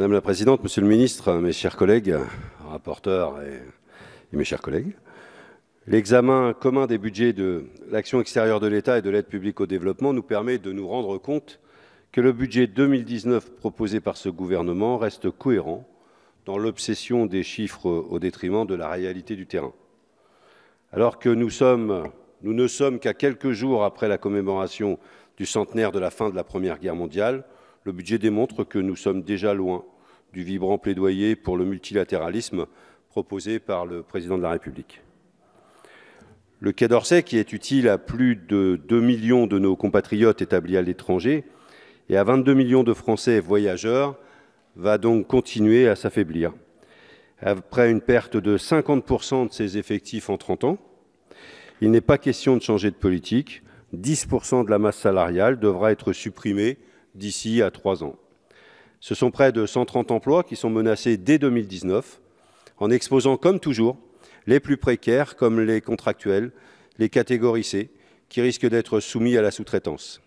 Madame la Présidente, Monsieur le Ministre, mes chers collègues, rapporteurs et, mes chers collègues, l'examen commun des budgets de l'action extérieure de l'État et de l'aide publique au développement nous permet de nous rendre compte que le budget 2019 proposé par ce gouvernement reste cohérent dans l'obsession des chiffres au détriment de la réalité du terrain. Alors que nous, nous ne sommes qu'à quelques jours après la commémoration du centenaire de la fin de la Première Guerre mondiale, le budget démontre que nous sommes déjà loin du vibrant plaidoyer pour le multilatéralisme proposé par le président de la République. Le Quai d'Orsay, qui est utile à plus de 2 millions de nos compatriotes établis à l'étranger et à 22 millions de Français voyageurs, va donc continuer à s'affaiblir. Après une perte de 50% de ses effectifs en 30 ans, il n'est pas question de changer de politique. 10% de la masse salariale devra être supprimée d'ici à 3 ans. Ce sont près de 130 emplois qui sont menacés dès 2019, en exposant, comme toujours, les plus précaires, comme les contractuels, les catégories C, qui risquent d'être soumis à la sous-traitance.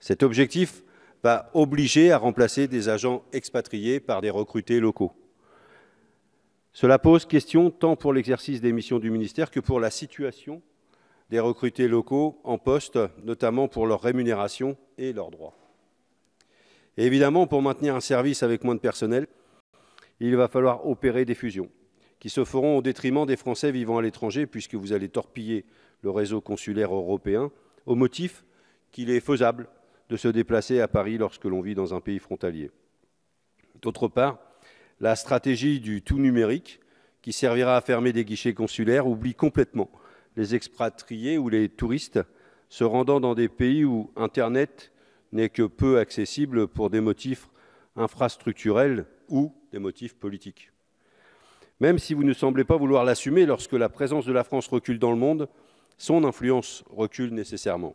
Cet objectif va obliger à remplacer des agents expatriés par des recrutés locaux. Cela pose question tant pour l'exercice des missions du ministère que pour la situation des recrutés locaux en poste, notamment pour leur rémunération et leurs droits évidemment, pour maintenir un service avec moins de personnel, il va falloir opérer des fusions qui se feront au détriment des Français vivant à l'étranger, puisque vous allez torpiller le réseau consulaire européen, au motif qu'il est faisable de se déplacer à Paris lorsque l'on vit dans un pays frontalier. D'autre part, la stratégie du tout numérique, qui servira à fermer des guichets consulaires, oublie complètement les expatriés ou les touristes se rendant dans des pays où Internet n'est que peu accessible pour des motifs infrastructurels ou des motifs politiques. Même si vous ne semblez pas vouloir l'assumer, lorsque la présence de la France recule dans le monde, son influence recule nécessairement.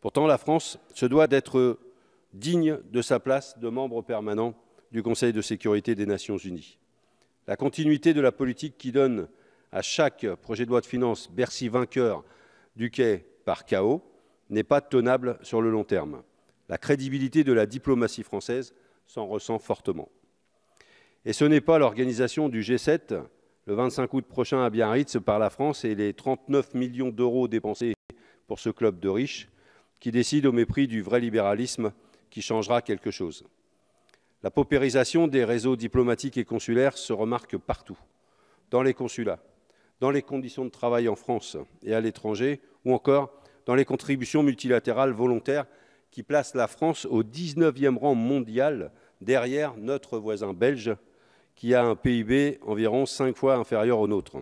Pourtant, la France se doit d'être digne de sa place de membre permanent du Conseil de sécurité des Nations Unies. La continuité de la politique qui donne à chaque projet de loi de finances Bercy vainqueur du quai par chaos n'est pas tenable sur le long terme. La crédibilité de la diplomatie française s'en ressent fortement. Et ce n'est pas l'organisation du G7 le 25 août prochain à Biarritz par la France et les 39 millions d'euros dépensés pour ce club de riches qui décide au mépris du vrai libéralisme qui changera quelque chose. La paupérisation des réseaux diplomatiques et consulaires se remarque partout, dans les consulats, dans les conditions de travail en France et à l'étranger, ou encore dans les contributions multilatérales volontaires qui place la France au 19e rang mondial derrière notre voisin belge, qui a un PIB environ 5 fois inférieur au nôtre.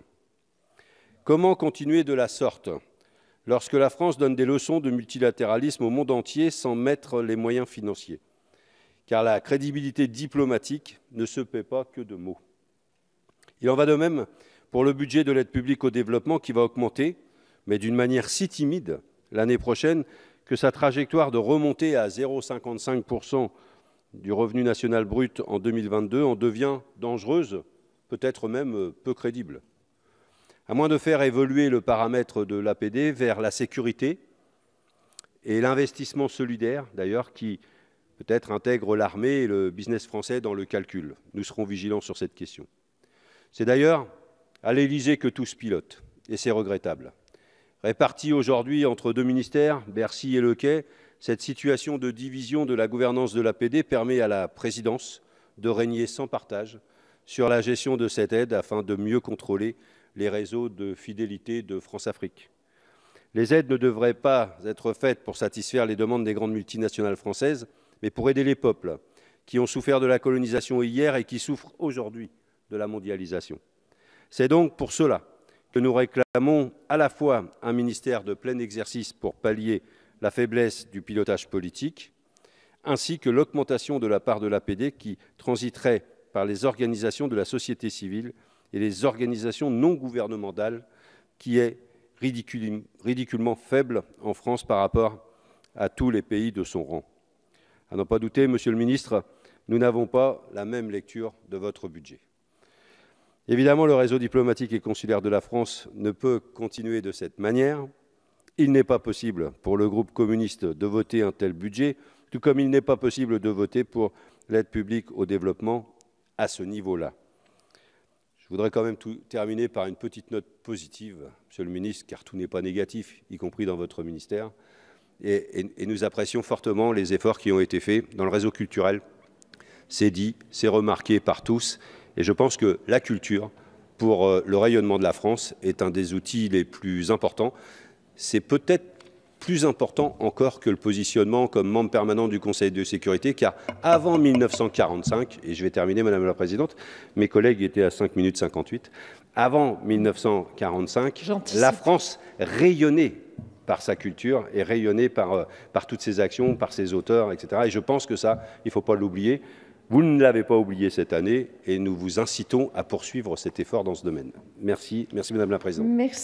Comment continuer de la sorte lorsque la France donne des leçons de multilatéralisme au monde entier sans mettre les moyens financiers Car la crédibilité diplomatique ne se paie pas que de mots. Il en va de même pour le budget de l'aide publique au développement qui va augmenter, mais d'une manière si timide l'année prochaine que sa trajectoire de remonter à 0,55% du revenu national brut en 2022 en devient dangereuse, peut-être même peu crédible. À moins de faire évoluer le paramètre de l'APD vers la sécurité et l'investissement solidaire, d'ailleurs, qui peut-être intègre l'armée et le business français dans le calcul. Nous serons vigilants sur cette question. C'est d'ailleurs à l'Elysée que tout se pilote, et c'est regrettable. Répartie aujourd'hui entre deux ministères, Bercy et Le Quai, cette situation de division de la gouvernance de PD permet à la présidence de régner sans partage sur la gestion de cette aide afin de mieux contrôler les réseaux de fidélité de France-Afrique. Les aides ne devraient pas être faites pour satisfaire les demandes des grandes multinationales françaises, mais pour aider les peuples qui ont souffert de la colonisation hier et qui souffrent aujourd'hui de la mondialisation. C'est donc pour cela que nous réclamons à la fois un ministère de plein exercice pour pallier la faiblesse du pilotage politique, ainsi que l'augmentation de la part de l'APD qui transiterait par les organisations de la société civile et les organisations non gouvernementales, qui est ridiculement faible en France par rapport à tous les pays de son rang. À n'en pas douter, Monsieur le Ministre, nous n'avons pas la même lecture de votre budget. Évidemment, le réseau diplomatique et consulaire de la France ne peut continuer de cette manière. Il n'est pas possible pour le groupe communiste de voter un tel budget, tout comme il n'est pas possible de voter pour l'aide publique au développement à ce niveau-là. Je voudrais quand même terminer par une petite note positive, Monsieur le ministre, car tout n'est pas négatif, y compris dans votre ministère. Et, et, nous apprécions fortement les efforts qui ont été faits dans le réseau culturel. C'est dit, c'est remarqué par tous, et je pense que la culture, pour euh, le rayonnement de la France, est un des outils les plus importants. C'est peut-être plus important encore que le positionnement comme membre permanent du Conseil de sécurité, car avant 1945, et je vais terminer, Madame la Présidente, mes collègues étaient à 5 minutes 58, avant 1945, la France rayonnait par sa culture et rayonnait par, euh, par toutes ses actions, par ses auteurs, etc. Et je pense que ça, il ne faut pas l'oublier. Vous ne l'avez pas oublié cette année et nous vous incitons à poursuivre cet effort dans ce domaine. Merci, merci Madame la Présidente.